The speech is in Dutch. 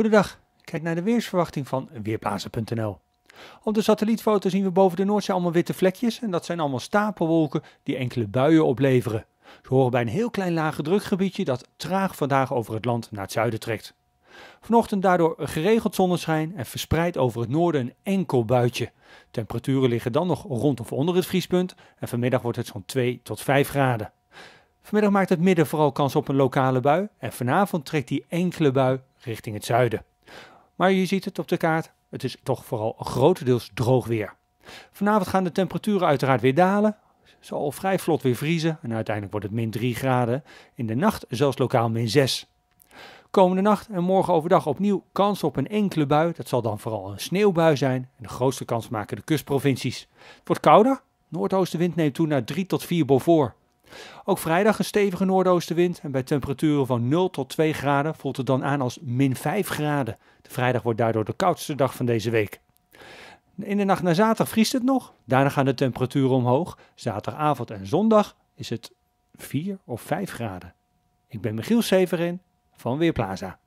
Goedendag, kijk naar de weersverwachting van Weerplaatsen.nl. Op de satellietfoto zien we boven de Noordzee allemaal witte vlekjes en dat zijn allemaal stapelwolken die enkele buien opleveren. Ze horen bij een heel klein lage drukgebiedje dat traag vandaag over het land naar het zuiden trekt. Vanochtend daardoor geregeld zonneschijn en verspreid over het noorden een enkel buitje. Temperaturen liggen dan nog rond of onder het vriespunt en vanmiddag wordt het zo'n 2 tot 5 graden. Vanmiddag maakt het midden vooral kans op een lokale bui en vanavond trekt die enkele bui richting het zuiden. Maar je ziet het op de kaart, het is toch vooral grotendeels droog weer. Vanavond gaan de temperaturen uiteraard weer dalen. Zal vrij vlot weer vriezen en uiteindelijk wordt het min 3 graden. In de nacht zelfs lokaal min 6. Komende nacht en morgen overdag opnieuw kans op een enkele bui. Dat zal dan vooral een sneeuwbui zijn. En de grootste kans maken de kustprovincies. Het wordt kouder. Noordoostenwind neemt toe naar 3 tot 4 Beaufort. Ook vrijdag een stevige noordoostenwind en bij temperaturen van 0 tot 2 graden voelt het dan aan als min 5 graden. De vrijdag wordt daardoor de koudste dag van deze week. In de nacht naar zaterdag vriest het nog. Daarna gaan de temperaturen omhoog. Zaterdagavond en zondag is het 4 of 5 graden. Ik ben Michiel Severin van Weerplaza.